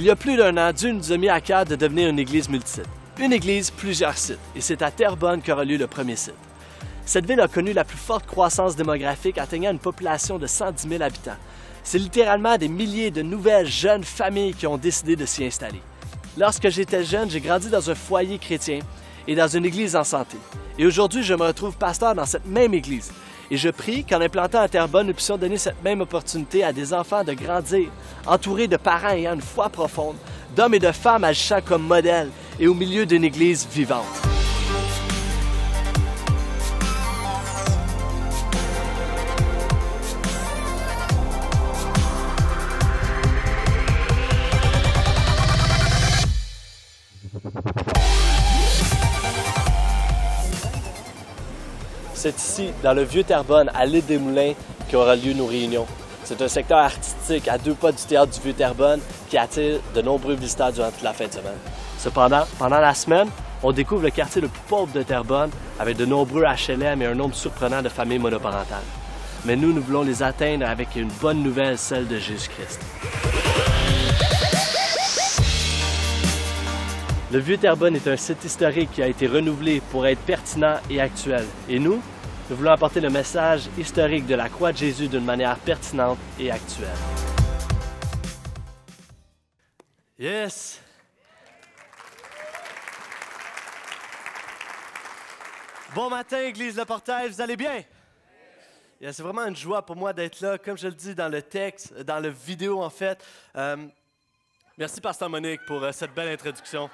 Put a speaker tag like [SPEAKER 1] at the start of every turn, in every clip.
[SPEAKER 1] Il y a plus d'un an, Dune nous a mis à cœur de devenir une église multisite. Une église, plusieurs sites, et c'est à Terrebonne qu'aura lieu le premier site. Cette ville a connu la plus forte croissance démographique, atteignant une population de 110 000 habitants. C'est littéralement des milliers de nouvelles jeunes familles qui ont décidé de s'y installer. Lorsque j'étais jeune, j'ai grandi dans un foyer chrétien et dans une église en santé. Et aujourd'hui, je me retrouve pasteur dans cette même église. Et je prie qu'en implantant à Bonne, nous puissions donner cette même opportunité à des enfants de grandir, entourés de parents ayant une foi profonde, d'hommes et de femmes agissant comme modèles et au milieu d'une Église vivante. C'est ici, dans le vieux Terbonne, à l'île des Moulins, qu'aura lieu nos réunions. C'est un secteur artistique à deux pas du théâtre du vieux Terbonne, qui attire de nombreux visiteurs durant toute la fin de semaine. Cependant, pendant la semaine, on découvre le quartier le plus pauvre de Terbonne, avec de nombreux HLM et un nombre surprenant de familles monoparentales. Mais nous, nous voulons les atteindre avec une bonne nouvelle, celle de Jésus-Christ. Le Vieux Terbonne est un site historique qui a été renouvelé pour être pertinent et actuel. Et nous, nous voulons apporter le message historique de la Croix de Jésus d'une manière pertinente et actuelle. Yes! Bon matin, Église Le Portail, vous allez bien? c'est vraiment une joie pour moi d'être là, comme je le dis dans le texte, dans la vidéo en fait. Euh, merci, Pasteur Monique, pour euh, cette belle introduction.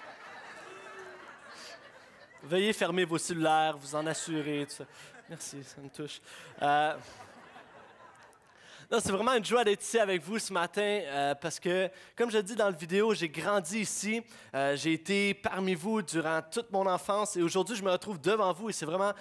[SPEAKER 1] Veuillez fermer vos cellulaires, vous en assurer, tout ça. Merci, ça me touche. Euh, non, c'est vraiment une joie d'être ici avec vous ce matin euh, parce que, comme je dis dans la vidéo, j'ai grandi ici. Euh, j'ai été parmi vous durant toute mon enfance et aujourd'hui, je me retrouve devant vous et c'est vraiment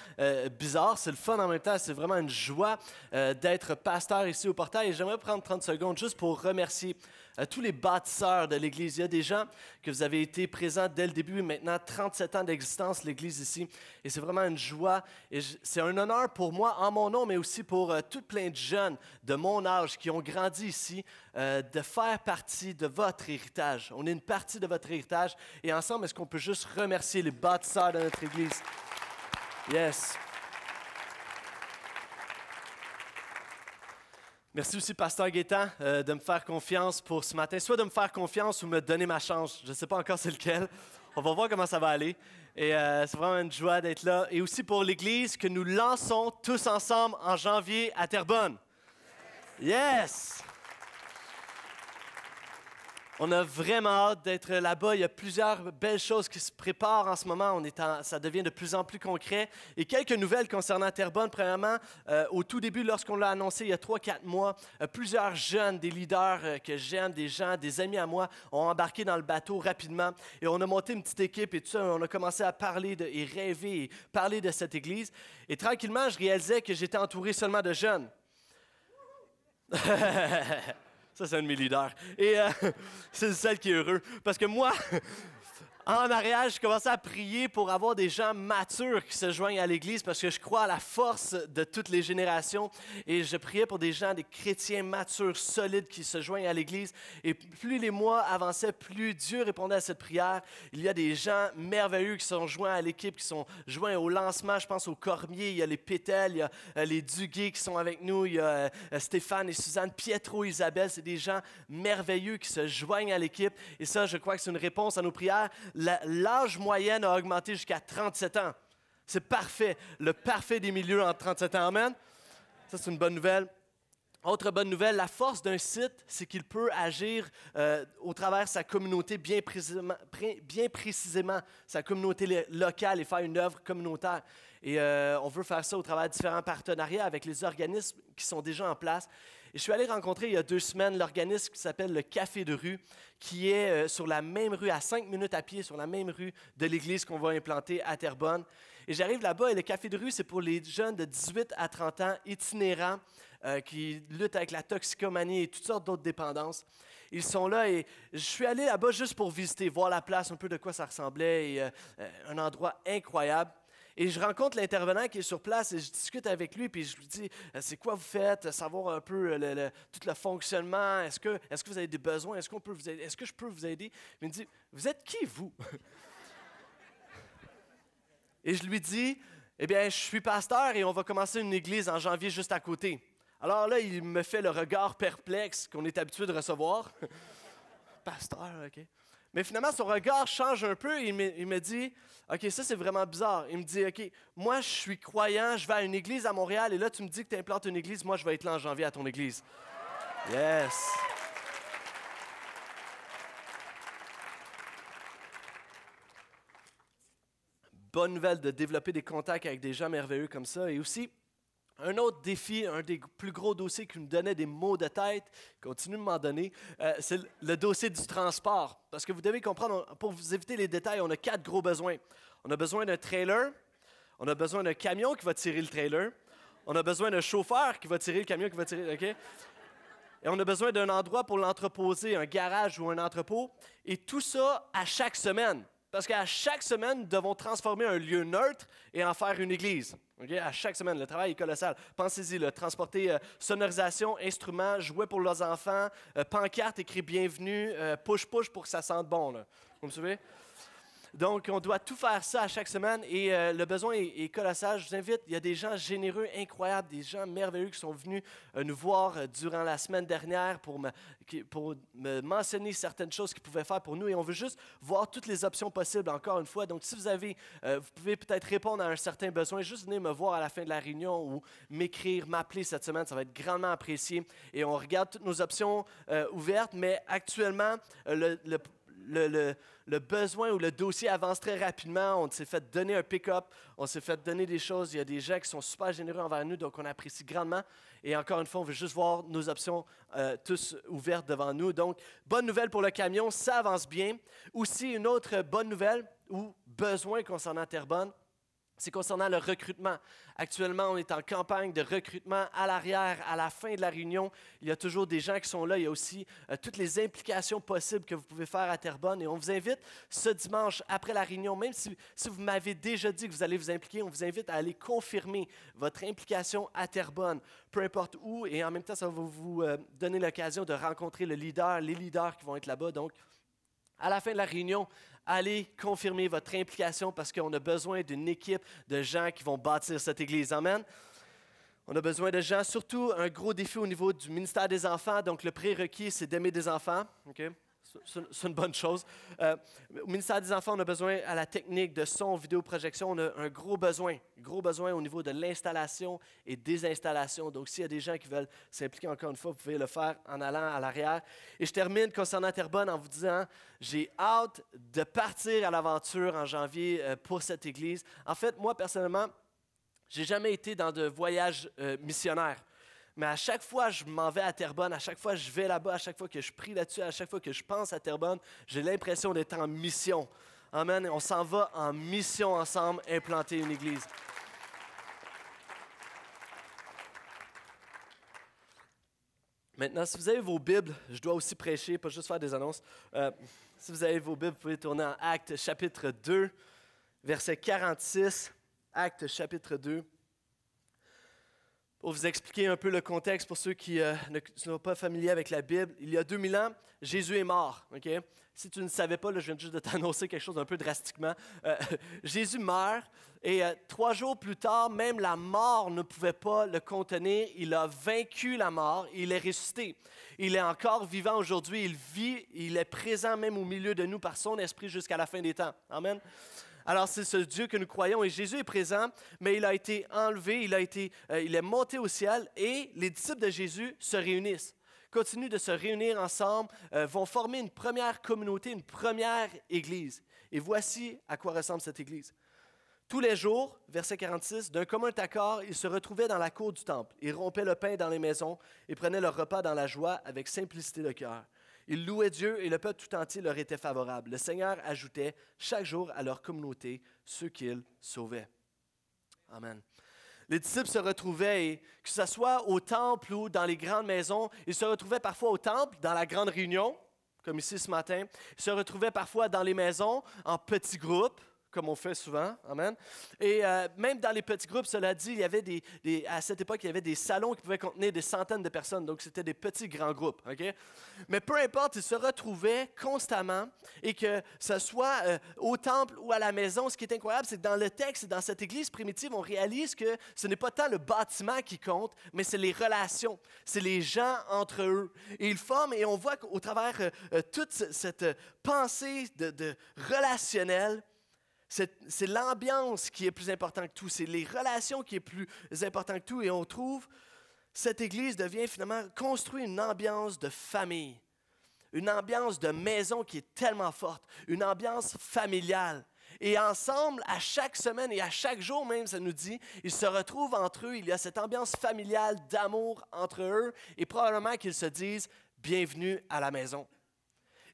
[SPEAKER 1] bizarre. C'est le fun en même temps. C'est vraiment une joie d'être pasteur ici au portail et j'aimerais prendre 30 secondes juste pour remercier à euh, tous les bâtisseurs de l'Église. Il y a des gens que vous avez été présents dès le début, maintenant 37 ans d'existence, l'Église ici. Et c'est vraiment une joie. Et c'est un honneur pour moi, en mon nom, mais aussi pour euh, tout plein de jeunes de mon âge qui ont grandi ici, euh, de faire partie de votre héritage. On est une partie de votre héritage. Et ensemble, est-ce qu'on peut juste remercier les bâtisseurs de notre Église? Yes. Merci aussi, Pasteur Guétan, euh, de me faire confiance pour ce matin. Soit de me faire confiance ou me donner ma chance. Je ne sais pas encore c'est lequel. On va voir comment ça va aller. Et euh, c'est vraiment une joie d'être là. Et aussi pour l'Église que nous lançons tous ensemble en janvier à Terrebonne. Yes! On a vraiment hâte d'être là-bas. Il y a plusieurs belles choses qui se préparent en ce moment. On est ça devient de plus en plus concret. Et quelques nouvelles concernant Terrebonne. Premièrement, euh, au tout début, lorsqu'on l'a annoncé il y a 3-4 mois, euh, plusieurs jeunes, des leaders euh, que j'aime, des gens, des amis à moi, ont embarqué dans le bateau rapidement. Et on a monté une petite équipe et tout ça. On a commencé à parler de, et rêver et parler de cette église. Et tranquillement, je réalisais que j'étais entouré seulement de jeunes. c'est un de mes leaders. Et euh, c'est celle qui est heureux. Parce que moi, en mariage, je commençais à prier pour avoir des gens matures qui se joignent à l'Église parce que je crois à la force de toutes les générations. Et je priais pour des gens, des chrétiens matures, solides qui se joignent à l'Église. Et plus les mois avançaient, plus Dieu répondait à cette prière. Il y a des gens merveilleux qui sont joints à l'équipe, qui sont joints au lancement. Je pense aux Cormier, il y a les Pétel, il y a euh, les Duguay qui sont avec nous, il y a euh, Stéphane et Suzanne, Pietro, Isabelle. C'est des gens merveilleux qui se joignent à l'équipe. Et ça, je crois que c'est une réponse à nos prières l'âge moyen a augmenté jusqu'à 37 ans. C'est parfait, le parfait des milieux en 37 ans. Amen. Ça, c'est une bonne nouvelle. Autre bonne nouvelle, la force d'un site, c'est qu'il peut agir euh, au travers de sa communauté bien précisément, sa communauté locale et faire une œuvre communautaire. Et euh, on veut faire ça au travers de différents partenariats avec les organismes qui sont déjà en place. Et je suis allé rencontrer il y a deux semaines l'organisme qui s'appelle le Café de rue, qui est euh, sur la même rue, à cinq minutes à pied, sur la même rue de l'église qu'on va implanter à Terrebonne. Et j'arrive là-bas et le Café de rue, c'est pour les jeunes de 18 à 30 ans, itinérants, euh, qui luttent avec la toxicomanie et toutes sortes d'autres dépendances. Ils sont là et je suis allé là-bas juste pour visiter, voir la place, un peu de quoi ça ressemblait, et, euh, un endroit incroyable. Et je rencontre l'intervenant qui est sur place et je discute avec lui, puis je lui dis euh, C'est quoi vous faites Savoir un peu euh, tout le fonctionnement. Est-ce que, est que vous avez des besoins Est-ce qu'on peut vous Est-ce que je peux vous aider Il me dit Vous êtes qui, vous Et je lui dis Eh bien, je suis pasteur et on va commencer une église en janvier juste à côté. Alors là, il me fait le regard perplexe qu'on est habitué de recevoir. pasteur, OK. Mais finalement, son regard change un peu. Et il, me, dit, OK, ça c'est vraiment bizarre. Il me dit, OK, moi je suis croyant, je vais à une église à Montréal et là tu me dis que tu implantes une église, moi je vais être là en janvier à ton église. Yes. Bonne nouvelle de développer des contacts avec des gens merveilleux comme ça. Et aussi, un autre défi, un des plus gros dossiers qui me donnait des maux de tête, continue de m'en donner, euh, c'est le dossier du transport. Parce que vous devez comprendre, pour vous éviter les détails, on a quatre gros besoins. On a besoin d'un trailer, on a besoin d'un camion qui va tirer le trailer, on a besoin d'un chauffeur qui va tirer le camion qui va tirer, OK? Et on a besoin d'un endroit pour l'entreposer, un garage ou un entrepôt. Et tout ça à chaque semaine. Parce qu'à chaque semaine, nous devons transformer un lieu neutre et en faire une église. À chaque semaine, le travail est colossal. Pensez-y, le transporter euh, sonorisation, instruments, jouets pour leurs enfants, euh, pancarte écrit bienvenue, push-push pour que ça sente bon. Vous me suivez? Donc, on doit tout faire ça à chaque semaine et euh, le besoin est, colossal. Je vous invite, il y a des gens généreux, incroyables, des gens merveilleux qui sont venus euh, nous voir euh, durant la semaine dernière pour me, pour me mentionner certaines choses qu'ils pouvaient faire pour nous et on veut juste voir toutes les options possibles encore une fois. Donc, si vous avez, vous pouvez peut-être répondre à un certain besoin, juste venez me voir à la fin de la réunion ou m'écrire, m'appeler cette semaine, ça va être grandement apprécié et on regarde toutes nos options ouvertes, mais actuellement, le, le, le besoin ou le dossier avance très rapidement. On s'est fait donner un pick-up, on s'est fait donner des choses. Il y a des gens qui sont super généreux envers nous, donc on apprécie grandement. Et encore une fois, on veut juste voir nos options toutes euh, tous ouvertes devant nous. Donc, bonne nouvelle pour le camion, ça avance bien. Aussi, une autre bonne nouvelle ou besoin concernant Terrebonne, c'est concernant le recrutement. Actuellement, on est en campagne de recrutement à l'arrière, à la fin de la réunion. Il y a toujours des gens qui sont là. Il y a aussi euh, toutes les implications possibles que vous pouvez faire à Terrebonne. Et on vous invite ce dimanche, après la réunion, même si, vous m'avez déjà dit que vous allez vous impliquer, on vous invite à aller confirmer votre implication à Terrebonne, peu importe où. Et en même temps, ça va vous euh, donner l'occasion de rencontrer le leader, les leaders qui vont être là-bas. Donc, à la fin de la réunion, allez confirmer votre implication parce qu'on a besoin d'une équipe de gens qui vont bâtir cette Église. Amen. On a besoin de gens, surtout un gros défi au niveau du ministère des enfants. Donc, le prérequis, c'est d'aimer des enfants. OK. C'est une bonne chose. Euh, au ministère des Enfants, on a besoin à la technique de son, vidéo, projection. On a un gros besoin, gros besoin au niveau de l'installation et des installations. Donc, s'il y a des gens qui veulent s'impliquer encore une fois, vous pouvez le faire en allant à l'arrière. Et je termine concernant Terrebonne en vous disant, j'ai hâte de partir à l'aventure en janvier euh, pour cette église. En fait, moi, personnellement, j'ai jamais été dans de voyages missionnaire. Euh, missionnaires. Mais à chaque fois, je m'en vais à Terrebonne, à chaque fois, je vais là-bas, à chaque fois que je prie là-dessus, à chaque fois que je pense à Terrebonne, j'ai l'impression d'être en mission. Amen. on s'en va en mission ensemble, implanter une église. Maintenant, si vous avez vos Bibles, je dois aussi prêcher, pas juste faire des annonces. Euh, si vous avez vos Bibles, vous pouvez tourner en Actes chapitre 2, verset 46. Actes chapitre 2, pour vous expliquer un peu le contexte, pour ceux qui euh, ne sont pas familiers avec la Bible, il y a 2000 ans, Jésus est mort. Ok. Si tu ne savais pas, je viens juste de t'annoncer quelque chose un peu drastiquement. Euh, Jésus meurt et euh, trois jours plus tard, même la mort ne pouvait pas le contenir. Il a vaincu la mort, il est ressuscité. Il est encore vivant aujourd'hui, il vit, il est présent même au milieu de nous par son esprit jusqu'à la fin des temps. Amen. Alors c'est ce Dieu que nous croyons et Jésus est présent, mais il a été enlevé, il, a été, euh, il est monté au ciel et les disciples de Jésus se réunissent continuent de se réunir ensemble, euh, vont former une première communauté, une première église. Et voici à quoi ressemble cette église. Tous les jours, verset 46, d'un commun accord, ils se retrouvaient dans la cour du temple. Ils rompaient le pain dans les maisons et prenaient leur repas dans la joie avec simplicité de cœur, ils louaient Dieu et le peuple tout entier leur était favorable. Le Seigneur ajoutait chaque jour à leur communauté ceux qu'il sauvait. Amen. Les disciples se retrouvaient, que ce soit au temple ou dans les grandes maisons, ils se retrouvaient parfois au temple, dans la grande réunion, comme ici ce matin. Ils se retrouvaient parfois dans les maisons, en petits groupes comme on fait souvent. Amen. Et euh, même dans les petits groupes, cela dit, il y avait des, à cette époque, il y avait des salons qui pouvaient contenir des centaines de personnes. Donc, c'était des petits grands groupes. OK? Mais peu importe, ils se retrouvaient constamment et que ce soit euh, au temple ou à la maison, ce qui est incroyable, c'est que dans le texte, dans cette église primitive, on réalise que ce n'est pas tant le bâtiment qui compte, mais c'est les relations, c'est les gens entre eux. Et ils forment, et on voit qu'au travers euh, toute cette pensée de, de relationnelle, c'est l'ambiance qui est plus importante que tout. C'est les relations qui est plus important que tout. Et on trouve, cette Église devient finalement, construire une ambiance de famille, une ambiance de maison qui est tellement forte, une ambiance familiale. Et ensemble, à chaque semaine et à chaque jour même, ça nous dit, ils se retrouvent entre eux, il y a cette ambiance familiale d'amour entre eux, et probablement qu'ils se disent, bienvenue à la maison.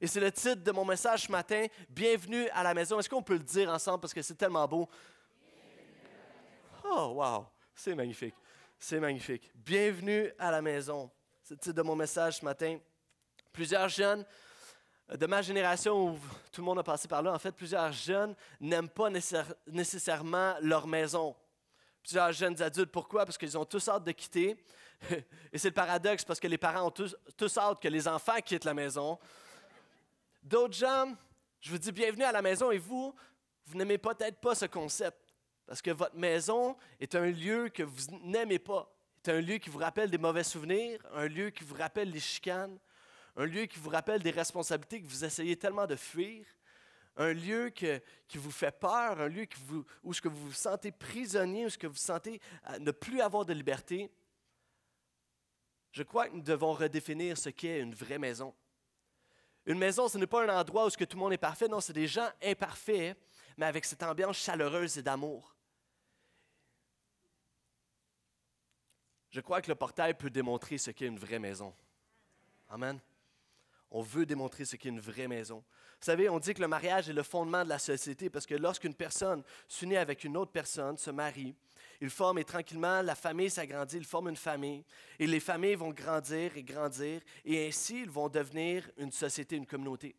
[SPEAKER 1] Et c'est le titre de mon message ce matin, Bienvenue à la maison. Est-ce qu'on peut le dire ensemble parce que c'est tellement beau? Oh, wow, c'est magnifique. C'est magnifique. Bienvenue à la maison. C'est le titre de mon message ce matin. Plusieurs jeunes de ma génération, où tout le monde a passé par là, en fait, plusieurs jeunes n'aiment pas nécessairement leur maison. Plusieurs jeunes adultes, pourquoi? Parce qu'ils ont tous hâte de quitter. Et c'est le paradoxe, parce que les parents ont tous, tous hâte que les enfants quittent la maison. D'autres gens, je vous dis bienvenue à la maison et vous, vous n'aimez peut-être pas ce concept parce que votre maison est un lieu que vous n'aimez pas. C'est un lieu qui vous rappelle des mauvais souvenirs, un lieu qui vous rappelle les chicanes, un lieu qui vous rappelle des responsabilités que vous essayez tellement de fuir, un lieu qui vous fait peur, un lieu vous, où ce que vous vous sentez prisonnier, où ce que vous sentez euh, ne plus avoir de liberté. Je crois que nous devons redéfinir ce qu'est une vraie maison. Une maison, ce n'est pas un endroit où que tout le monde est parfait, non, c'est des gens imparfaits, mais avec cette ambiance chaleureuse et d'amour. Je crois que le portail peut démontrer ce qu'est une vraie maison. Amen. On veut démontrer ce qu'est une vraie maison. Vous savez, on dit que le mariage est le fondement de la société parce que lorsqu'une personne s'unit avec une autre personne, se marie, ils forment et tranquillement, la famille s'agrandit, ils forment une famille. Et les familles vont grandir et grandir. Et ainsi, ils vont devenir une société, une communauté.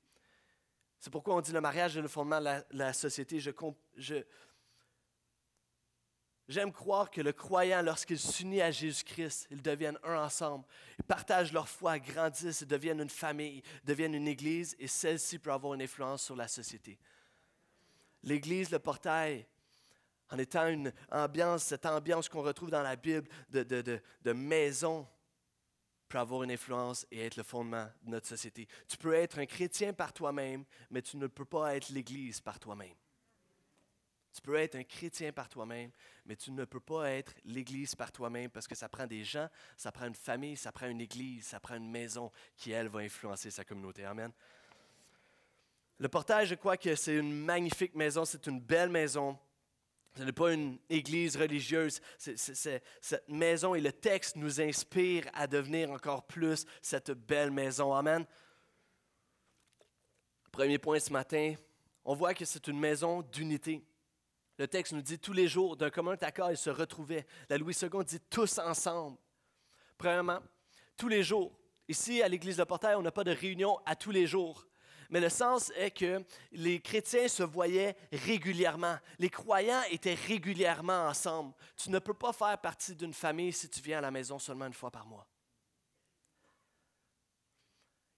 [SPEAKER 1] C'est pourquoi on dit le mariage est le fondement de la, société. Je, je, J'aime croire que le croyant, lorsqu'il s'unit à Jésus-Christ, ils deviennent un ensemble, ils partagent leur foi, grandissent, deviennent une famille, deviennent une église, et celle-ci peut avoir une influence sur la société. L'église, le portail en étant une ambiance, cette ambiance qu'on retrouve dans la Bible de, de, de, de, maison, peut avoir une influence et être le fondement de notre société. Tu peux être un chrétien par toi-même, mais tu ne peux pas être l'Église par toi-même. Tu peux être un chrétien par toi-même, mais tu ne peux pas être l'Église par toi-même parce que ça prend des gens, ça prend une famille, ça prend une Église, ça prend une maison qui, elle, va influencer sa communauté. Amen. Le portage, je crois que c'est une magnifique maison, c'est une belle maison ce n'est pas une église religieuse. c'est cette maison et le texte nous inspire à devenir encore plus cette belle maison. Amen. Premier point ce matin, on voit que c'est une maison d'unité. Le texte nous dit tous les jours, d'un commun accord, ils se retrouvaient. La Louis II dit tous ensemble. Premièrement, tous les jours. Ici, à l'église de Portail, on n'a pas de réunion à tous les jours mais le sens est que les chrétiens se voyaient régulièrement. Les croyants étaient régulièrement ensemble. Tu ne peux pas faire partie d'une famille si tu viens à la maison seulement une fois par mois.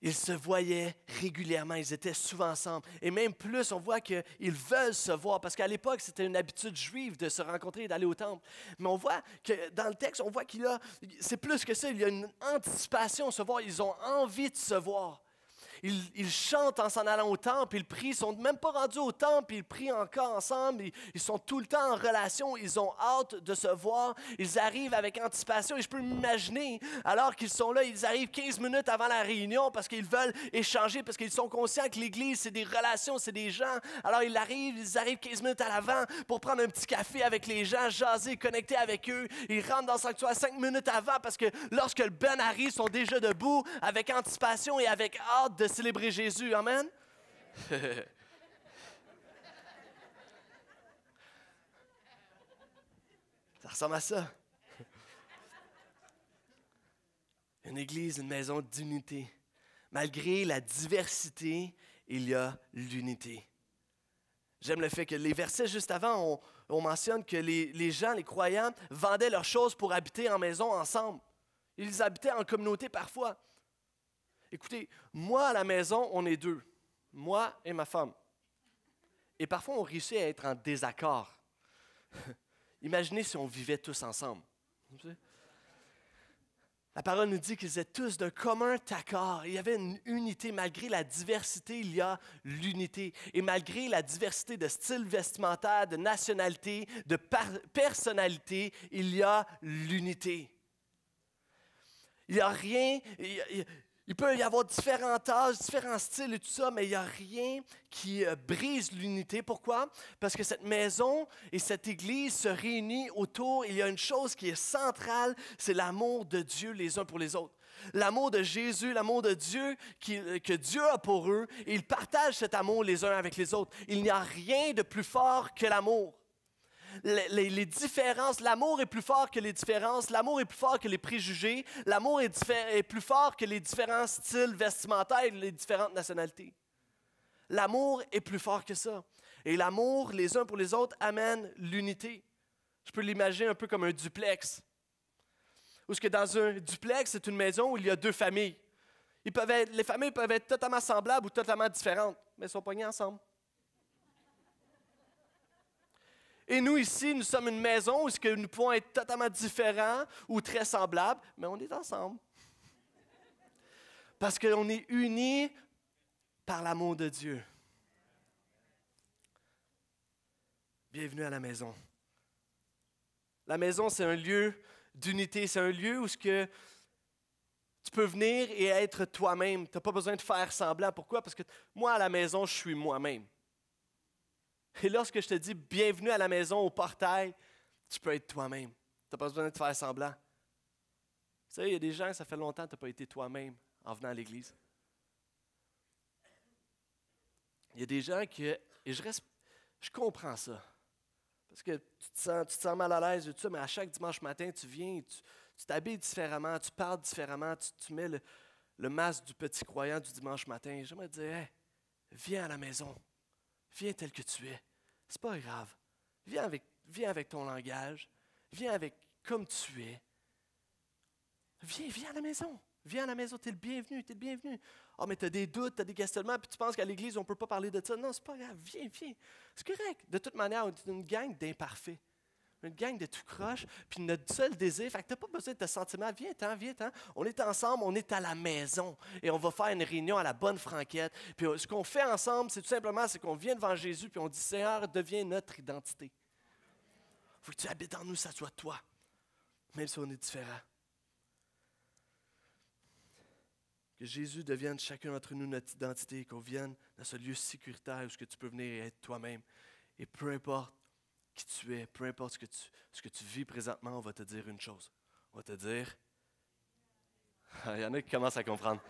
[SPEAKER 1] Ils se voyaient régulièrement, ils étaient souvent ensemble. Et même plus, on voit qu'ils veulent se voir, parce qu'à l'époque, c'était une habitude juive de se rencontrer et d'aller au temple. Mais on voit que dans le texte, on voit qu'il a, c'est plus que ça, il y a une anticipation de se voir, ils ont envie de se voir ils, chantent en s'en allant au temple, ils prient, ils sont même pas rendus au temple, ils prient encore ensemble, ils, sont tout le temps en relation, ils ont hâte de se voir, ils arrivent avec anticipation et je peux m'imaginer, alors qu'ils sont là, ils arrivent 15 minutes avant la réunion parce qu'ils veulent échanger, parce qu'ils sont conscients que l'Église, c'est des relations, c'est des gens. Alors ils arrivent, ils arrivent 15 minutes à l'avant pour prendre un petit café avec les gens, jaser, connecter avec eux. Ils rentrent dans le sanctuaire 5 minutes avant parce que lorsque le ben arrive, ils sont déjà debout avec anticipation et avec hâte de célébrer Jésus. Amen. ça ressemble à ça. Une église, une maison d'unité. Malgré la diversité, il y a l'unité. J'aime le fait que les versets juste avant, on, mentionne que les, gens, les croyants, vendaient leurs choses pour habiter en maison ensemble. Ils habitaient en communauté parfois. Écoutez, moi à la maison, on est deux, moi et ma femme. Et parfois, on réussit à être en désaccord. Imaginez si on vivait tous ensemble. La parole nous dit qu'ils étaient tous d'un commun accord. Il y avait une unité. Malgré la diversité, il y a l'unité. Et malgré la diversité de style vestimentaire, de nationalité, de personnalité, il y a l'unité. Il n'y a rien. Il peut y avoir différents âges, différents styles et tout ça, mais il n'y a rien qui euh, brise l'unité. Pourquoi? Parce que cette maison et cette église se réunissent autour. Il y a une chose qui est centrale, c'est l'amour de Dieu les uns pour les autres. L'amour de Jésus, l'amour de Dieu euh, que Dieu a pour eux. Ils partagent cet amour les uns avec les autres. Il n'y a rien de plus fort que l'amour les, différences. L'amour est plus fort que les différences. L'amour est plus fort que les préjugés. L'amour est, plus fort que les différents styles vestimentaires les différentes nationalités. L'amour est plus fort que ça. Et l'amour, les uns pour les autres, amène l'unité. Je peux l'imaginer un peu comme un duplex. Ou ce que dans un duplex, c'est une maison où il y a deux familles. Ils peuvent les familles peuvent être totalement semblables ou totalement différentes, mais elles sont poignées ensemble. Et nous, ici, nous sommes une maison où -ce que nous pouvons être totalement différents ou très semblables, mais on est ensemble. Parce qu'on est unis par l'amour de Dieu. Bienvenue à la maison. La maison, c'est un lieu d'unité, c'est un lieu où ce que tu peux venir et être toi-même. Tu n'as pas besoin de faire semblant. Pourquoi? Parce que moi, à la maison, je suis moi-même. Et lorsque je te dis bienvenue à la maison, au portail, tu peux être toi-même. Tu n'as pas besoin de te faire semblant. Tu sais, il y a des gens, ça fait longtemps que tu n'as pas été toi-même en venant à l'Église. Il y a des gens que. Et je, comprends ça. Parce que tu te sens, tu sens mal à l'aise de ça, mais à chaque dimanche matin, tu viens, tu t'habilles différemment, tu parles différemment, tu, mets le, masque du petit croyant du dimanche matin. J'aimerais me dire, viens à la maison. Viens tel que tu es c'est pas grave. Viens avec, viens avec ton langage. Viens avec comme tu es. Viens, viens à la maison. Viens à la maison, t'es le bienvenu, t'es le bienvenu. Ah, oh, mais t'as des doutes, t'as des questionnements, puis tu penses qu'à l'église, on ne peut pas parler de ça. Non, c'est pas grave, viens, viens. C'est correct. De toute manière, on est une gang d'imparfaits une gang de tout croche, puis notre seul désir, fait que t'as pas besoin de tes sentiments, viens-t'en, viens-t'en. On est ensemble, on est à la maison, et on va faire une réunion à la bonne franquette. Puis euh, ce qu'on fait ensemble, c'est tout simplement, c'est qu'on vient devant Jésus, puis on dit, Seigneur, deviens notre identité. Faut que tu habites en nous, ça soit toi, même si on est différent. Que Jésus devienne chacun d'entre nous notre identité, qu'on vienne dans ce lieu sécuritaire où tu peux venir et être toi-même. Et peu importe qui tu es, peu importe ce que tu, ce que tu vis présentement, on va te dire une chose. On va te dire, il ah, y en a qui commencent à comprendre.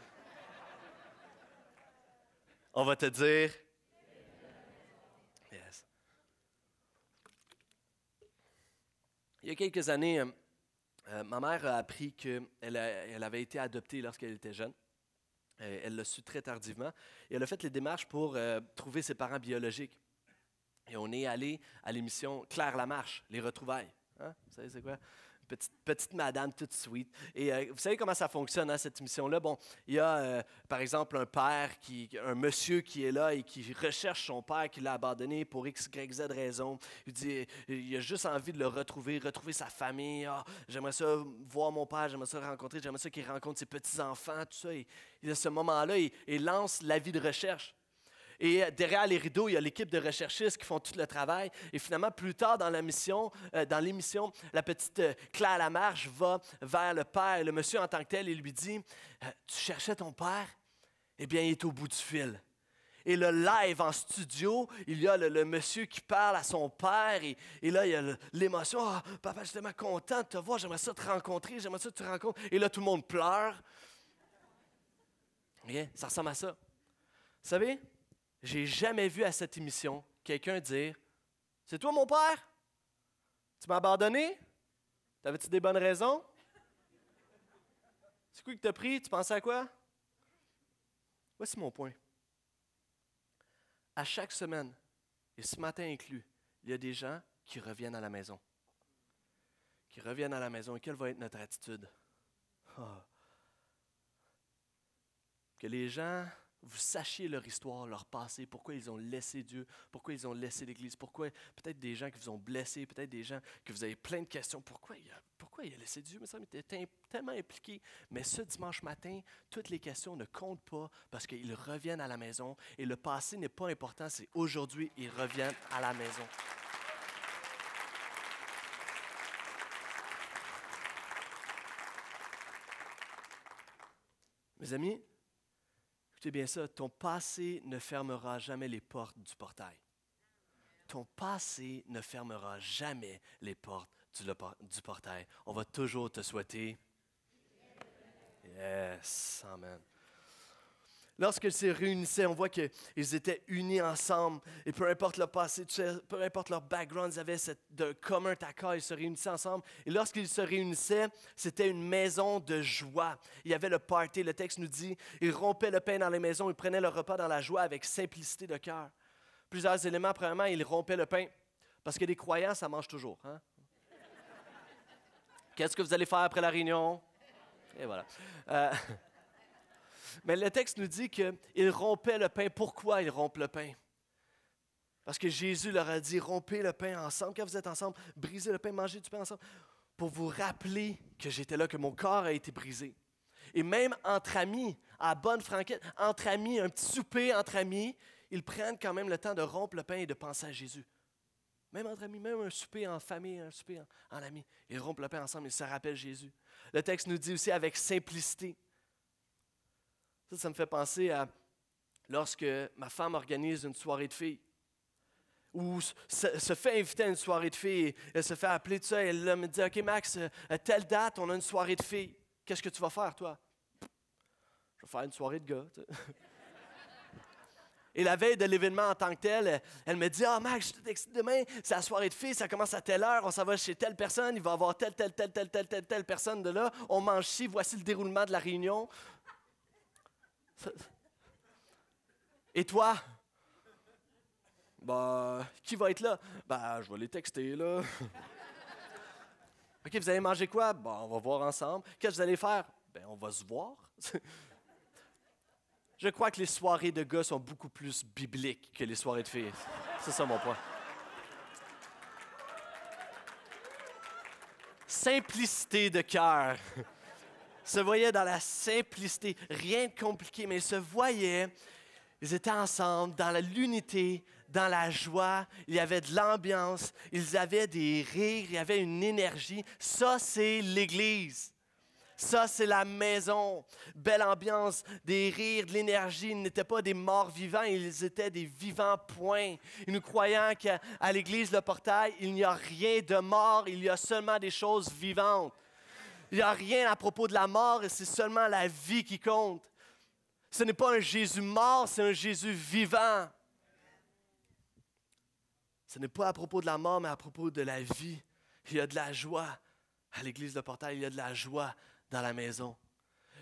[SPEAKER 1] On va te dire, yes. Il y a quelques années, euh, euh, ma mère a appris qu'elle elle avait été adoptée lorsqu'elle était jeune. elle l'a su très tardivement. Et elle a fait les démarches pour euh, trouver ses parents biologiques. Et on est allé à l'émission Claire la marche, Les Retrouvailles. Hein? Vous savez, c'est quoi? Petite, petite, madame toute suite. Et euh, vous savez comment ça fonctionne, hein, cette émission-là? Bon, il y a, euh, par exemple, un père, qui, un monsieur qui est là et qui recherche son père qui l'a abandonné pour X, Y, Z raison. Il dit, il a juste envie de le retrouver, retrouver sa famille. Ah, j'aimerais ça voir mon père, j'aimerais ça rencontrer, j'aimerais ça qu'il rencontre ses petits-enfants, tout ça. Et, à ce moment-là, il, lance la vie de recherche. Et euh, derrière les rideaux, il y a l'équipe de recherchistes qui font tout le travail. Et finalement, plus tard dans la euh, dans l'émission, la petite à euh, Claire Lamarche va vers le père, le monsieur en tant que tel, et lui dit Tu cherchais ton père Eh bien, il est au bout du fil. Et le live en studio, il y a le, monsieur qui parle à son père, et, là, il y a l'émotion ah, papa, je suis tellement content de te voir, j'aimerais ça te rencontrer, j'aimerais ça te rencontrer. » Et là, tout le monde pleure. voyez, Ça ressemble à ça. Vous savez, j'ai jamais vu à cette émission quelqu'un dire C'est toi mon père Tu m'as abandonné T'avais-tu des bonnes raisons C'est quoi qui t'a pris Tu pensais à quoi Voici mon point. À chaque semaine, et ce matin inclus, il y a des gens qui reviennent à la maison. Qui reviennent à la maison. Et quelle va être notre attitude? Ah. Que les gens vous sachiez leur histoire, leur passé, pourquoi ils ont laissé Dieu, pourquoi ils ont laissé l'Église, pourquoi peut-être des gens qui vous ont blessé, peut-être des gens que vous avez plein de questions, pourquoi il a, pourquoi il laissé Dieu, mais ça m'était tellement impliqué. Mais ce dimanche matin, toutes les questions ne comptent pas parce qu'ils reviennent à la maison et le passé n'est pas important, c'est aujourd'hui, ils reviennent à la maison. Mes amis, c'est bien ça, ton passé ne fermera jamais les portes du portail. Ton passé ne fermera jamais les portes du, du portail. On va toujours te souhaiter. Yes, amen. Lorsqu'ils se réunissaient, on voit qu'ils étaient unis ensemble. Et peu importe leur passé, peu importe leur background, ils avaient d'un commun accord, ils se réunissaient ensemble. Et lorsqu'ils se réunissaient, c'était une maison de joie. Il y avait le party, le texte nous dit, ils rompaient le pain dans les maisons, ils prenaient leur repas dans la joie avec simplicité de cœur. Plusieurs éléments, premièrement, ils rompaient le pain. Parce que les croyants, ça mange toujours. Hein? Qu'est-ce que vous allez faire après la réunion? Et voilà. Euh, mais le texte nous dit qu'ils rompaient le pain. Pourquoi ils rompent le pain? Parce que Jésus leur a dit, rompez le pain ensemble, quand vous êtes ensemble, brisez le pain, mangez du pain ensemble, pour vous rappeler que j'étais là, que mon corps a été brisé. Et même entre amis, à bonne franquette, entre amis, un petit souper entre amis, ils prennent quand même le temps de rompre le pain et de penser à Jésus. Même entre amis, même un souper en famille, un souper en, ami amis, ils rompent le pain ensemble, ils se rappellent Jésus. Le texte nous dit aussi avec simplicité. Ça, me fait penser à lorsque ma femme organise une soirée de filles ou se, fait inviter à une soirée de filles, elle se fait appeler de elle me dit Ok, Max, euh, à telle date, on a une soirée de filles. Qu'est-ce que tu vas faire, toi Je vais faire une soirée de gars. Et la veille de l'événement en tant que tel, elle me dit Ah, Max, je suis demain, c'est la soirée de filles, ça commence à telle heure, on s'en va chez telle personne, il va y avoir telle, telle, telle, telle, telle, telle, telle personne de là, on mange ici, voici le déroulement de la réunion. Et toi? Bah, qui va être là? Bah, je vais les texter, là. OK, vous allez manger quoi? Bah, on va voir ensemble. Qu'est-ce que vous allez faire? Ben, on va se voir. je crois que les soirées de gars sont beaucoup plus bibliques que les soirées de filles. C'est ça mon point. Simplicité de cœur. se voyaient dans la simplicité, rien de compliqué, mais ils se voyaient, ils étaient ensemble, dans l'unité, dans la joie, il y avait de l'ambiance, ils avaient des rires, il y avait une énergie. Ça, c'est l'Église. Ça, c'est la maison. Belle ambiance, des rires, de l'énergie. Ils n'étaient pas des morts vivants, ils étaient des vivants, points. Et nous croyons qu'à l'église, le portail, il n'y a rien de mort, il y a seulement des choses vivantes. Il n'y a rien à propos de la mort, et c'est seulement la vie qui compte. Ce n'est pas un Jésus mort, c'est un Jésus vivant. Ce n'est pas à propos de la mort, mais à propos de la vie. Il y a de la joie à l'église de Portail, il y a de la joie dans la maison.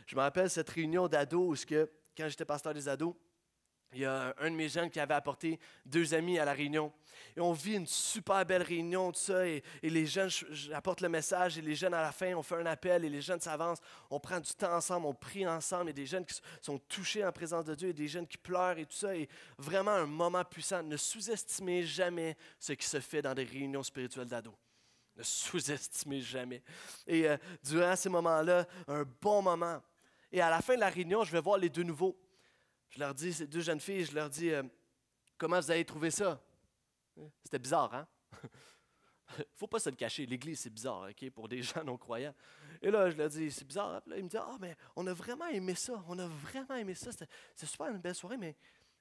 [SPEAKER 1] Je me rappelle cette réunion d'ados où, que, quand j'étais pasteur des ados, il y a un de mes jeunes qui avait apporté deux amis à la réunion. Et on vit une super belle réunion, tout ça. Et, les jeunes, apportent le message. Et les jeunes, à la fin, on fait un appel. Et les jeunes s'avancent. On prend du temps ensemble. On prie ensemble. Et des jeunes qui sont touchés en présence de Dieu. Et des jeunes qui pleurent et tout ça. Et vraiment un moment puissant. Ne sous-estimez jamais ce qui se fait dans des réunions spirituelles d'ados. Ne sous-estimez jamais. Et euh, durant ces moments-là, un bon moment. Et à la fin de la réunion, je vais voir les deux nouveaux. Je leur dis, ces deux jeunes filles, je leur dis, euh, comment vous avez trouvé ça? C'était bizarre, hein? faut pas se le cacher, l'Église, c'est bizarre, OK, pour des gens non-croyants. Et là, je leur dis, c'est bizarre. Hein? ils me disent, ah, mais on a vraiment aimé ça, on a vraiment aimé ça. C'est super une belle soirée, mais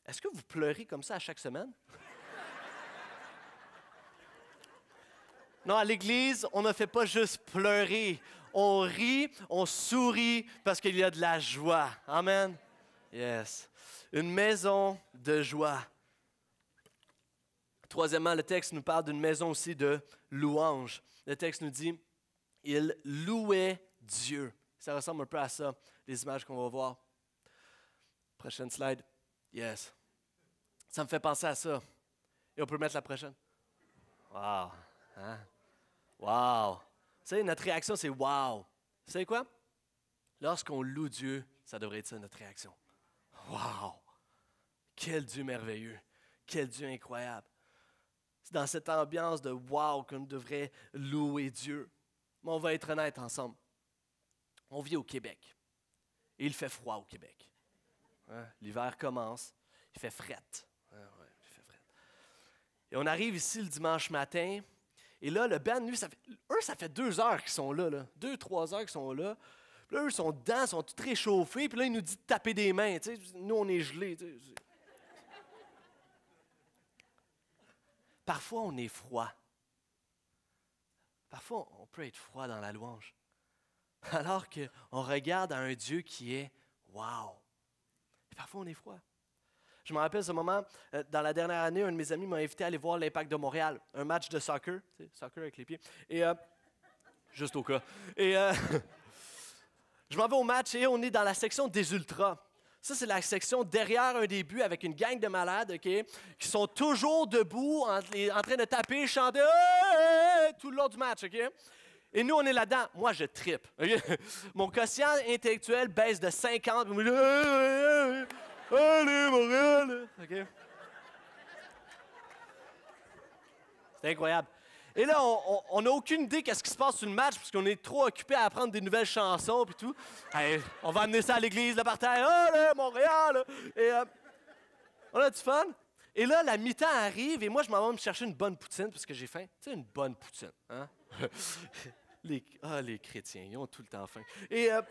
[SPEAKER 1] est-ce que vous pleurez comme ça à chaque semaine? non, à l'Église, on ne fait pas juste pleurer. On rit, on sourit parce qu'il y a de la joie. Amen. Yes. Une maison de joie. Troisièmement, le texte nous parle d'une maison aussi de louange. Le texte nous dit, il louait Dieu. Ça ressemble un peu à ça, les images qu'on va voir. Prochaine slide. Yes. Ça me fait penser à ça. Et on peut mettre la prochaine. Wow. Hein? Wow. Vous savez, notre réaction, c'est wow. Vous savez quoi? Lorsqu'on loue Dieu, ça devrait être ça notre réaction. Wow! Quel Dieu merveilleux! Quel Dieu incroyable! C'est dans cette ambiance de wow qu'on devrait louer Dieu. Mais on va être honnête ensemble. On vit au Québec. Et il fait froid au Québec. Hein? L'hiver commence, il fait fret. Et on arrive ici le dimanche matin. Et là, le band, lui, ça eux, ça fait deux heures qu'ils sont là. Deux, trois heures qu'ils sont là. Puis là, eux sont dedans, sont très réchauffés. Puis là, il nous dit de taper des mains. Nous, on est gelés. Parfois, on est froid. Parfois, on peut être froid dans la louange. Alors qu'on regarde à un Dieu qui est wow. parfois, on est froid. Je me rappelle ce moment, euh, dans la dernière année, un de mes amis m'a invité à aller voir l'Impact de Montréal, un match de soccer, soccer avec les pieds, et euh, juste au cas. Et euh, Je m'en vais au match et on est dans la section des ultras. Ça, c'est la section derrière un début avec une gang de malades, OK, qui sont toujours debout, en, train de taper, chanter tout le long du match, OK? Et nous, on est là-dedans. Moi, je tripe. Mon quotient intellectuel baisse de 50. C'est incroyable. Et là, on n'a aucune idée qu'est-ce qui se passe sur le match, parce qu'on est trop occupé à apprendre des nouvelles chansons et tout. on va amener ça à l'église, là, par terre. Oh, là, Montréal! Et euh, on a du fun. Et là, la mi-temps arrive, et moi, je m'en vais me chercher une bonne poutine, parce que j'ai faim. Tu sais, une bonne poutine, hein? les, ah, les chrétiens, ils ont tout le temps faim. Et... Euh,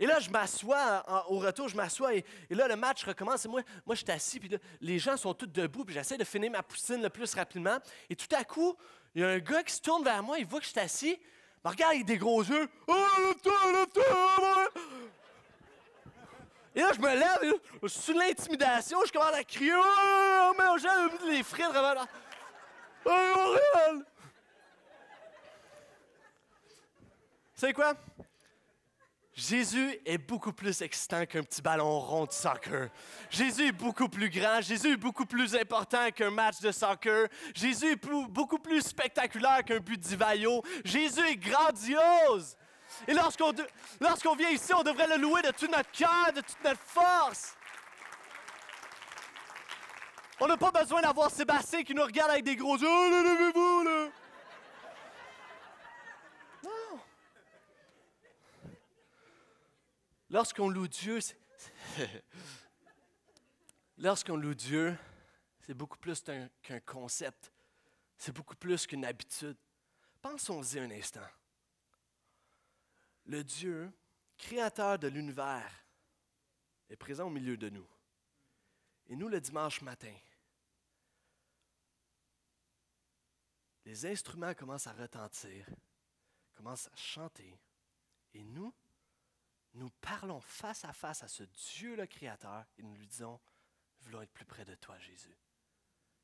[SPEAKER 1] et là, je m'assois, au retour, je m'assois, et, là, le match recommence, et moi, moi je suis assis, puis les gens sont tous debout, puis j'essaie de finir ma poussine le plus rapidement. Et tout à coup, il y a un gars qui se tourne vers moi, il voit que je suis assis, me regarde avec des gros yeux. Oh, et là, je me lève, je suis sous l'intimidation, je commence à crier Oh, oh mais j'ai les frites vraiment. Oh, C'est quoi? Jésus est beaucoup plus excitant qu'un petit ballon rond de soccer. Jésus est beaucoup plus grand. Jésus est beaucoup plus important qu'un match de soccer. Jésus est beaucoup plus spectaculaire qu'un but d'Ivaillot. Jésus est grandiose. Et lorsqu'on lorsqu'on vient ici, on devrait le louer de tout notre cœur, de toute notre force. On n'a pas besoin d'avoir Sébastien qui nous regarde avec des gros yeux. Oh, Lorsqu'on loue Dieu, lorsqu'on loue Dieu, c'est beaucoup plus qu'un concept. C'est beaucoup plus qu'une habitude. Pensons-y un instant. Le Dieu, créateur de l'univers, est présent au milieu de nous. Et nous, le dimanche matin, les instruments commencent à retentir, commencent à chanter. Et nous, nous parlons face à face à ce Dieu le Créateur et nous lui disons, nous voulons être plus près de toi, Jésus.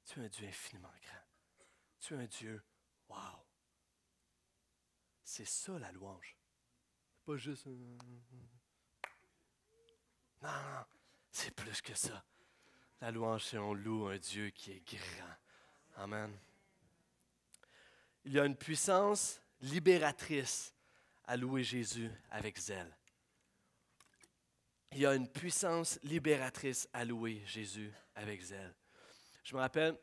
[SPEAKER 1] Tu es un Dieu infiniment grand. Tu es un Dieu, wow. C'est ça la louange. Pas juste... Non, non, c'est plus que ça. La louange, c'est on loue un Dieu qui est grand. Amen. Il y a une puissance libératrice à louer Jésus avec zèle il y a une puissance libératrice à louer Jésus avec zèle. Je me rappelle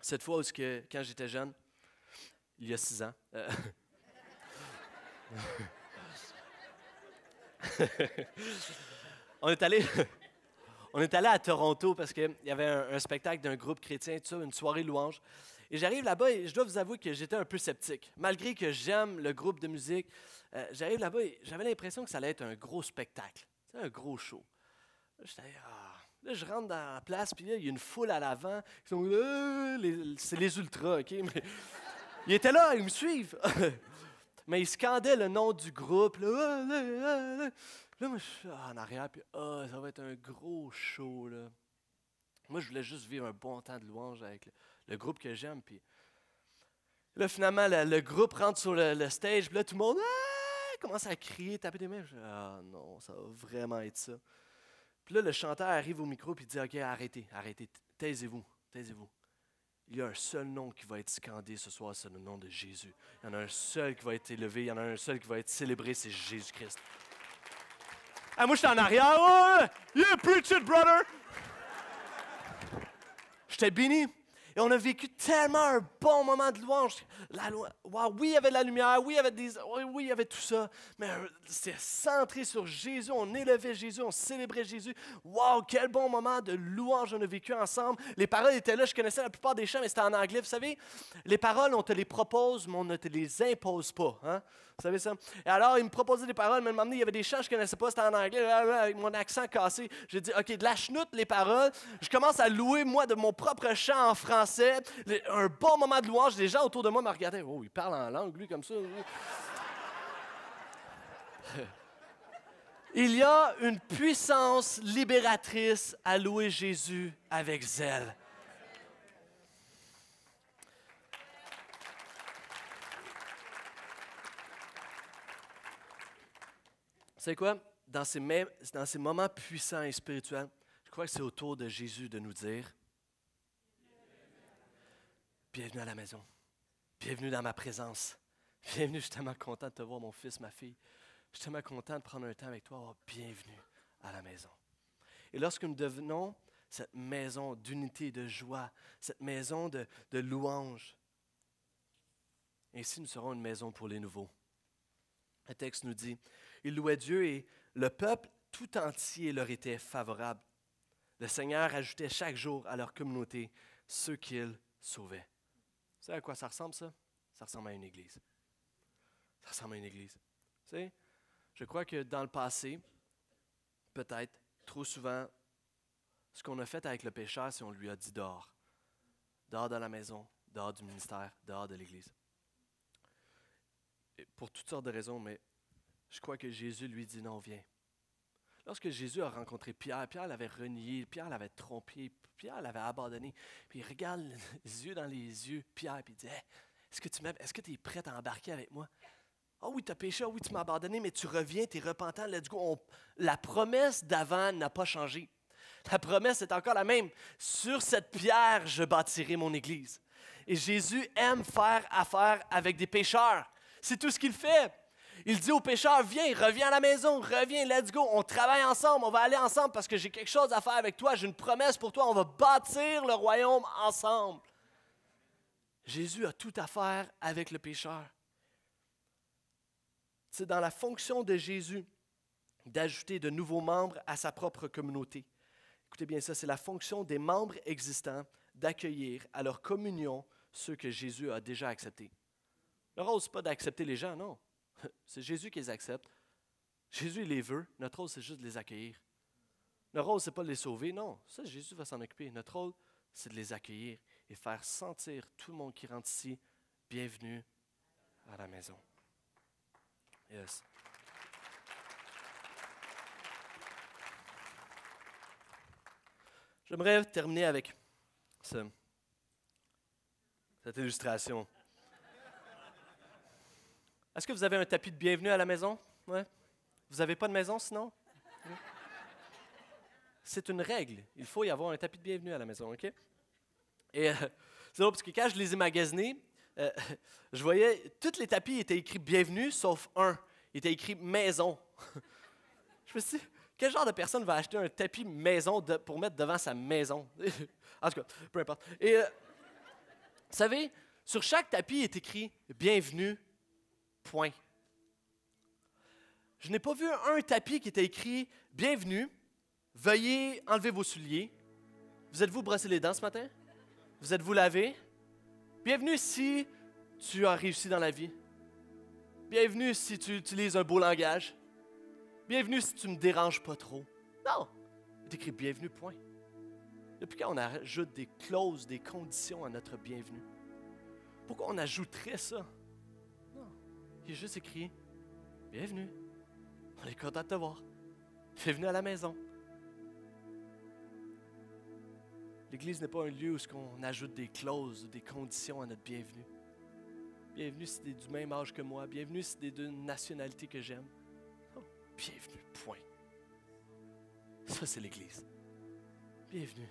[SPEAKER 1] cette fois où, que, quand j'étais jeune, il y a six ans, euh, on est allé. on est allé à Toronto parce qu'il y avait un, spectacle d'un groupe chrétien, tout une soirée louange. Et j'arrive là-bas et je dois vous avouer que j'étais un peu sceptique. Malgré que j'aime le groupe de musique, euh, j'arrive là-bas et j'avais l'impression que ça allait être un gros spectacle. C'était un gros show. Ah. Là, je rentre dans la place, puis là, il y a une foule à l'avant. Euh, c'est les ultras, OK? Mais, ils étaient là, ils me suivent. Mais ils scandaient le nom du groupe. Là, je suis en arrière, puis ah, ça va être un gros show, Moi, je voulais juste vivre un bon temps de louange avec le, groupe que j'aime, puis... Là, finalement, le, groupe rentre sur le, stage, puis là, tout le monde commence à crier, taper des mains. ah non, ça va vraiment être ça. Puis là, le chanteur arrive au micro et dit, OK, arrêtez, arrêtez, taisez-vous, taisez-vous. Il y a un seul nom qui va être scandé ce soir, c'est le nom de Jésus. Il y en a un seul qui va être élevé, il y en a un seul qui va être célébré, c'est Jésus-Christ. Ah, moi, je en arrière. Oh, yeah, preach it, brother! J'étais béni on a vécu tellement un bon moment de louange. La oui, il y avait de la lumière, oui, il y avait, des, oui, il y avait tout ça, mais c'est centré sur Jésus. On élevait Jésus, on célébrait Jésus. Waouh, quel bon moment de louange on a vécu ensemble. Les paroles étaient là, je connaissais la plupart des chants, mais c'était en anglais, vous savez. Les paroles, on te les propose, mais on ne te les impose pas. Hein? Vous savez ça? Et alors, il me proposait des paroles, mais il y avait des chants que je ne connaissais pas, c'était en anglais, avec mon accent cassé. J'ai dit, OK, de la chenoute, les paroles. Je commence à louer, moi, de mon propre chant en français. Un bon moment de louange. Les gens autour de moi me regardaient. Oh, il parle en langue, lui, comme ça. il y a une puissance libératrice à louer Jésus avec zèle. savez quoi? Dans ces, mêmes, dans ces moments puissants et spirituels, je crois que c'est au tour de Jésus de nous dire Bienvenue à la maison. Bienvenue dans ma présence. Bienvenue, je suis tellement content de te voir, mon fils, ma fille. Je suis tellement content de prendre un temps avec toi. Oh, bienvenue à la maison. Et lorsque nous devenons cette maison d'unité, de joie, cette maison de, de louange, ainsi nous serons une maison pour les nouveaux le texte nous dit, Il louait Dieu et le peuple tout entier leur était favorable. Le Seigneur ajoutait chaque jour à leur communauté ceux qu'il sauvait. Vous savez à quoi ça ressemble, ça? Ça ressemble à une église. Ça ressemble à une église. Vous savez, je crois que dans le passé, peut-être trop souvent, ce qu'on a fait avec le pécheur, c'est on lui a dit dehors. Dehors de la maison, dehors du ministère, dehors de l'église pour toutes sortes de raisons, mais je crois que Jésus lui dit non, viens. Lorsque Jésus a rencontré Pierre, Pierre l'avait renié, Pierre l'avait trompé, Pierre l'avait abandonné. Puis il regarde les yeux dans les yeux, Pierre, puis il dit Est-ce que tu es prêt à embarquer avec moi Oh oui, tu as péché, ah oui, tu m'as abandonné, mais tu reviens, tu es repentant, let's go. la promesse d'avant n'a pas changé. La promesse est encore la même. Sur cette pierre, je bâtirai mon Église. Et Jésus aime faire affaire avec des pécheurs. C'est tout ce qu'il fait. Il dit au pécheur, viens, reviens à la maison, reviens, let's go, on travaille ensemble, on va aller ensemble parce que j'ai quelque chose à faire avec toi, j'ai une promesse pour toi, on va bâtir le royaume ensemble. Jésus a tout à faire avec le pécheur. C'est dans la fonction de Jésus d'ajouter de nouveaux membres à sa propre communauté. Écoutez bien ça, c'est la fonction des membres existants d'accueillir à leur communion ceux que Jésus a déjà acceptés. Notre rôle, ce n'est pas d'accepter les gens, non. C'est Jésus qui les accepte. Jésus, il les veut. Notre rôle, c'est juste de les accueillir. Notre rôle, ce n'est pas de les sauver, non. Ça, Jésus va s'en occuper. Notre rôle, c'est de les accueillir et faire sentir tout le monde qui rentre ici bienvenue à la maison. Yes. J'aimerais terminer avec cette illustration. Est-ce que vous avez un tapis de bienvenue à la maison? Ouais. Vous n'avez pas de maison sinon? C'est une règle. Il faut y avoir un tapis de bienvenue à la maison, OK? Et euh, c'est drôle parce que quand je les ai magasinés, euh, je voyais, tous les tapis étaient écrits bienvenue sauf un. Il était écrit maison. je me suis dit, quel genre de personne va acheter un tapis maison pour mettre devant sa maison? en tout cas, peu importe. Et euh, vous savez, sur chaque tapis est écrit bienvenue Point. Je n'ai pas vu un tapis qui était écrit Bienvenue, veuillez enlever vos souliers. Vous êtes-vous brossé les dents ce matin? Vous êtes-vous lavé? Bienvenue si tu as réussi dans la vie. Bienvenue si tu utilises un beau langage. Bienvenue si tu ne me déranges pas trop. Non! est écrit bienvenue, point. Depuis quand on ajoute des clauses, des conditions à notre bienvenue? Pourquoi on ajouterait ça? a juste écrit Bienvenue. On est content de te voir. Bienvenue à la maison. L'Église n'est pas un lieu où on ajoute des clauses ou des conditions à notre bienvenue. Bienvenue si tu es du même âge que moi. Bienvenue si tu es d'une nationalité que j'aime. Oh, bienvenue, point. Ça, c'est l'Église. Bienvenue,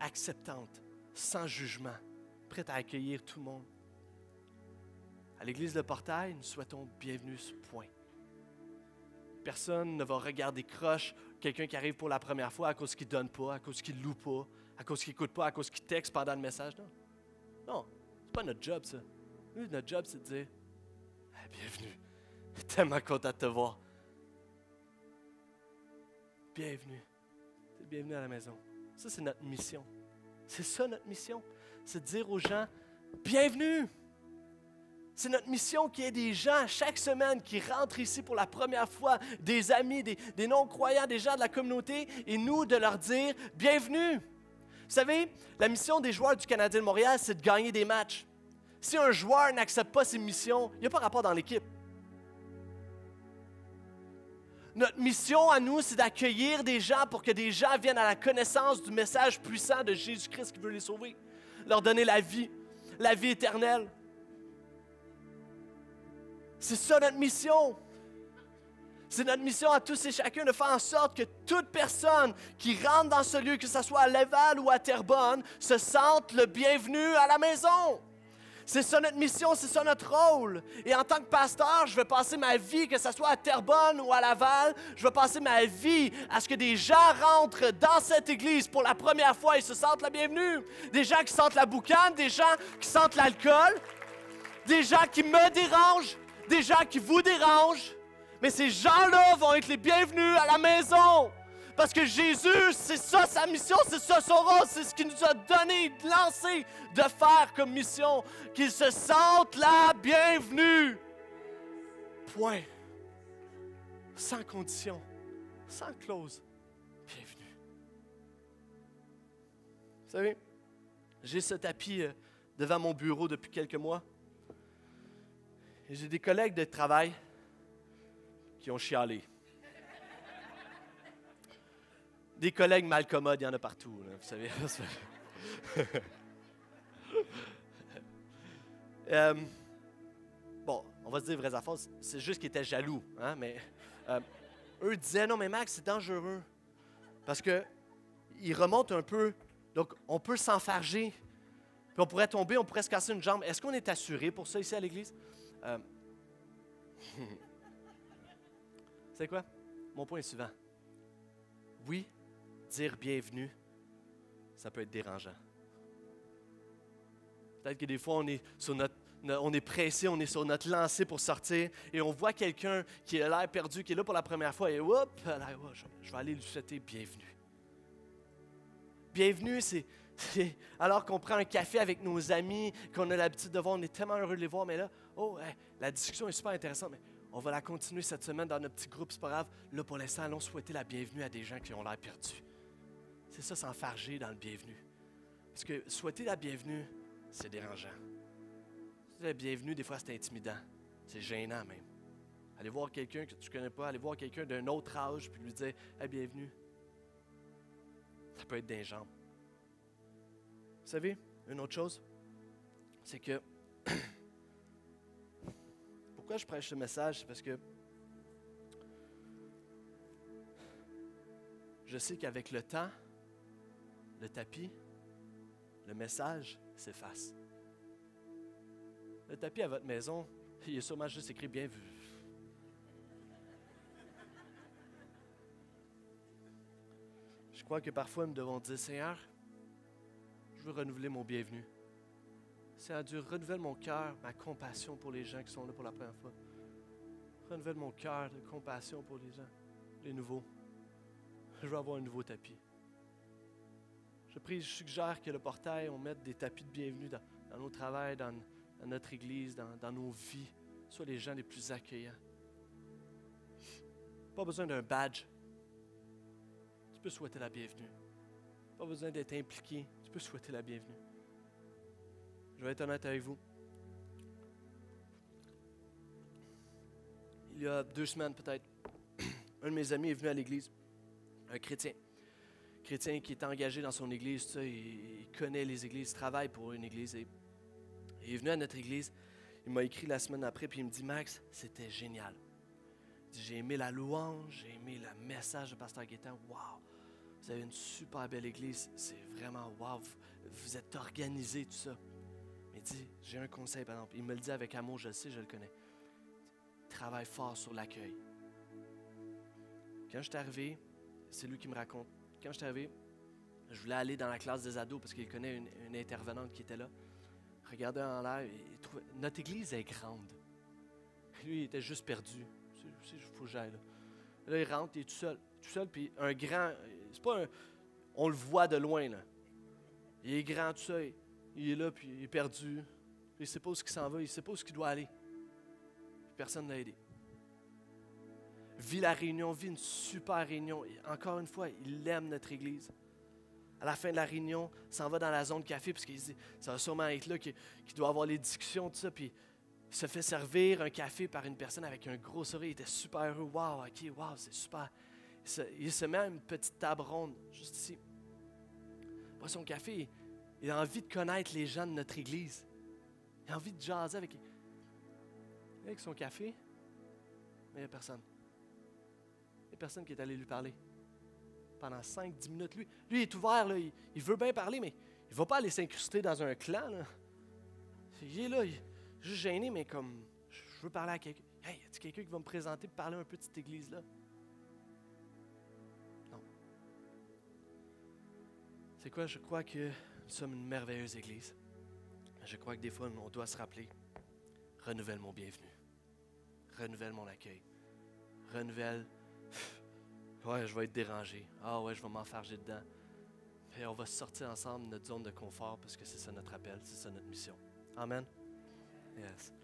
[SPEAKER 1] acceptante, sans jugement, prête à accueillir tout le monde l'Église de Portail, nous souhaitons bienvenue ce point. Personne ne va regarder croche quelqu'un qui arrive pour la première fois à cause qu'il donne pas, à cause qu'il ne loue pas, à cause qu'il écoute pas, à cause qu'il texte pendant le message. Non, non, c'est pas notre job ça. notre job, c'est de dire Bienvenue, tellement content de te voir. Bienvenue, bienvenue à la maison. Ça, c'est notre mission. C'est ça notre mission, c'est de dire aux gens Bienvenue. C'est notre mission qu'il y ait des gens chaque semaine qui rentrent ici pour la première fois, des amis, des, non-croyants, des gens de la communauté, et nous de leur dire bienvenue. Vous savez, la mission des joueurs du Canadien de Montréal, c'est de gagner des matchs. Si un joueur n'accepte pas ses missions, il n'y a pas rapport dans l'équipe. Notre mission à nous, c'est d'accueillir des gens pour que des gens viennent à la connaissance du message puissant de Jésus-Christ qui veut les sauver, leur donner la vie, la vie éternelle. C'est ça notre mission. C'est notre mission à tous et chacun de faire en sorte que toute personne qui rentre dans ce lieu, que ce soit à Laval ou à Terrebonne, se sente le bienvenu à la maison. C'est ça notre mission, c'est ça notre rôle. Et en tant que pasteur, je vais passer ma vie, que ce soit à Terrebonne ou à Laval, je vais passer ma vie à ce que des gens rentrent dans cette église pour la première fois et se sentent la bienvenue. Des gens qui sentent la boucane, des gens qui sentent l'alcool, des gens qui me dérangent, des gens qui vous dérangent, mais ces gens-là vont être les bienvenus à la maison. Parce que Jésus, c'est ça sa mission, c'est ça son rôle, c'est ce qu'il nous a donné, de lancer, de faire comme mission. Qu'ils se sentent la bienvenue. Point. Sans condition, sans clause. Bienvenue. Vous savez, j'ai ce tapis euh, devant mon bureau depuis quelques mois j'ai des collègues de travail qui ont chialé. Des collègues commodes, il y en a partout, vous savez. Euh, bon, on va se dire vraies affaires, c'est juste qu'ils étaient jaloux, hein, mais euh, eux disaient non, mais Max, c'est dangereux. Parce que il remontent un peu, donc on peut s'enfarger, puis on pourrait tomber, on pourrait se casser une jambe. Est-ce qu'on est assuré pour ça ici à l'Église? Euh. C'est quoi? Mon point est suivant. Oui, dire bienvenue, ça peut être dérangeant. Peut-être que des fois, on est, sur notre, on est pressé, on est sur notre lancée pour sortir et on voit quelqu'un qui a l'air perdu, qui est là pour la première fois et hop, oh, je vais aller lui souhaiter bienvenue. Bienvenue, c'est. Alors qu'on prend un café avec nos amis, qu'on a l'habitude de voir, on est tellement heureux de les voir, mais là, Oh, hein, la discussion est super intéressante, mais on va la continuer cette semaine dans notre petit groupe, c'est pas grave. Là, pour l'instant, allons souhaiter la bienvenue à des gens qui ont l'air perdus. C'est ça, s'enfarger dans le bienvenu. Parce que souhaiter la bienvenue, c'est dérangeant. La bienvenue, des fois, c'est intimidant. C'est gênant même. Aller voir quelqu'un que tu ne connais pas, aller voir quelqu'un d'un autre âge, puis lui dire hey, bienvenue. Ça peut être dingue. Vous savez, une autre chose, c'est que Pourquoi je prêche ce message? C'est parce que je sais qu'avec le temps, le tapis, le message s'efface. Le tapis à votre maison, il est sûrement juste écrit bien vu. Je crois que parfois nous devons dire Seigneur, je veux renouveler mon bienvenu. Seigneur Dieu, renouvelle mon cœur, ma compassion pour les gens qui sont là pour la première fois. Renouvelle mon cœur de compassion pour les gens, les nouveaux. Je veux avoir un nouveau tapis. Je suggère que le portail, on mette des tapis de bienvenue dans, nos travails, dans, notre église, dans, nos vies. Soit les gens les plus accueillants. Pas besoin d'un badge. Tu peux souhaiter la bienvenue. Pas besoin d'être impliqué. Tu peux souhaiter la bienvenue. Je vais être honnête avec vous. Il y a deux semaines peut-être, un de mes amis est venu à l'église, un chrétien. Un chrétien qui est engagé dans son église, tu il connaît les églises, il travaille pour une église. il est venu à notre église, il m'a écrit la semaine après, puis il me dit Max, c'était génial. J'ai aimé la louange, j'ai aimé le message de Pasteur Guétin. Waouh, vous avez une super belle église, c'est vraiment waouh, vous êtes organisé, tout ça dit, j'ai un conseil par exemple, il me le dit avec amour, je le sais, je le connais. Travaille fort sur l'accueil. Quand je suis arrivé, c'est lui qui me raconte, quand je suis arrivé, je voulais aller dans la classe des ados parce qu'il connaît une, intervenante qui était là. Regardait en l'air et notre église est grande. Lui, il était juste perdu. Il faut que j'aille là. Là, il rentre, il est tout seul. Tout seul, puis un grand. C'est pas un. On le voit de loin, là. Il est grand, tout seul il est là, puis il est perdu. Il ne sait pas où il s'en va, il ne sait pas où il doit aller. Personne ne l'a aidé. Vit la réunion, vit une super réunion. Encore une fois, il aime notre Église. À la fin de la réunion, s'en va dans la zone café, parce qu'il dit, ça va sûrement être là qu'il doit avoir les discussions, tout ça, puis il se fait servir un café par une personne avec un gros sourire. Il était super heureux. Wow, OK, wow, c'est super. Il se, met à une petite table ronde, juste ici. Boit son café, il a envie de connaître les gens de notre Église. Il a envie de jaser avec, avec son café. Mais il n'y a personne. Il n'y a personne qui est allé lui parler. Pendant 5-10 minutes, lui, lui il est ouvert, là, il, veut bien parler, mais il ne va pas aller s'incruster dans un clan. Là. Il est là, juste gêné, mais comme je veux parler à quelqu'un. Hey, y a quelqu'un qui va me présenter pour parler un peu de cette église-là? Non. C'est quoi, je crois que nous sommes une merveilleuse Église. Je crois que des fois, on doit se rappeler, renouvelle mon bienvenue. renouvelle mon accueil, renouvelle, ouais, je vais être dérangé, ah ouais, je vais m'enfarger dedans. Et on va sortir ensemble de notre zone de confort parce que c'est ça notre appel, c'est ça notre mission. Amen. Yes.